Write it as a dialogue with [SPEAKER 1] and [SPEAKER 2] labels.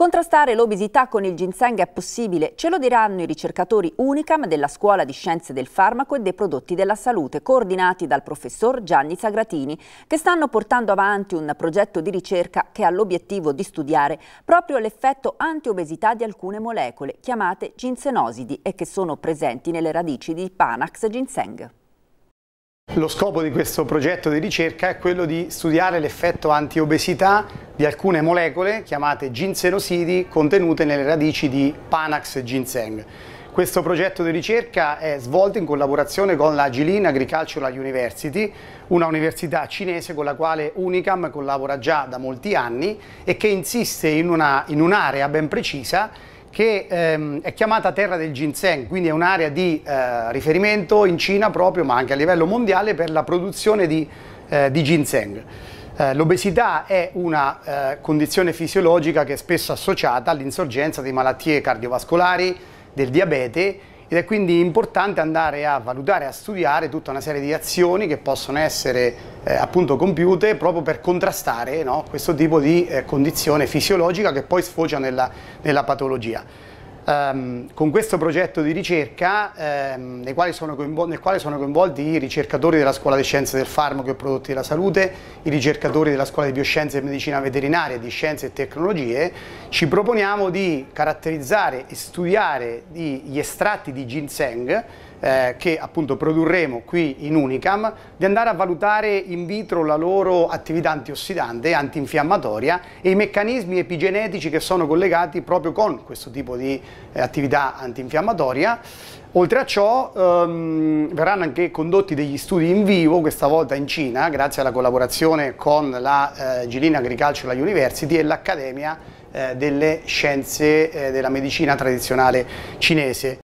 [SPEAKER 1] Contrastare l'obesità con il ginseng è possibile, ce lo diranno i ricercatori Unicam della Scuola di Scienze del Farmaco e dei Prodotti della Salute, coordinati dal professor Gianni Sagratini, che stanno portando avanti un progetto di ricerca che ha l'obiettivo di studiare proprio l'effetto antiobesità di alcune molecole, chiamate ginsenosidi, e che sono presenti nelle radici di Panax ginseng.
[SPEAKER 2] Lo scopo di questo progetto di ricerca è quello di studiare l'effetto antiobesità di alcune molecole chiamate ginsenosidi contenute nelle radici di Panax ginseng. Questo progetto di ricerca è svolto in collaborazione con la Jilin Agricultural University, una università cinese con la quale Unicam collabora già da molti anni e che insiste in, un'area ben precisa che ehm, è chiamata Terra del Ginseng, quindi è un'area di eh, riferimento in Cina proprio, ma anche a livello mondiale, per la produzione di, eh, di ginseng. Eh, l'obesità è una eh, condizione fisiologica che è spesso associata all'insorgenza di malattie cardiovascolari, del diabete ed è quindi importante andare a valutare, a studiare tutta una serie di azioni che possono essere eh, appunto compiute proprio per contrastare no, questo tipo di eh, condizione fisiologica che poi sfocia nella, nella patologia. Um, con questo progetto di ricerca um, nel, quale nel, quale sono coinvolti i ricercatori della Scuola di Scienze del Farmaco e Prodotti della Salute, i ricercatori della Scuola di Bioscienze e Medicina Veterinaria, di Scienze e Tecnologie, ci proponiamo di caratterizzare e studiare gli estratti di ginseng eh, che appunto produrremo qui in Unicam, di andare a valutare in vitro la loro attività antiossidante antinfiammatoria e i meccanismi epigenetici che sono collegati proprio con questo tipo di eh, attività antinfiammatoria. Oltre a ciò ehm, verranno anche condotti degli studi in vivo, questa volta in Cina, grazie alla collaborazione con la eh, Gilina Agricultural University e l'Accademia eh, delle Scienze eh, della Medicina Tradizionale Cinese.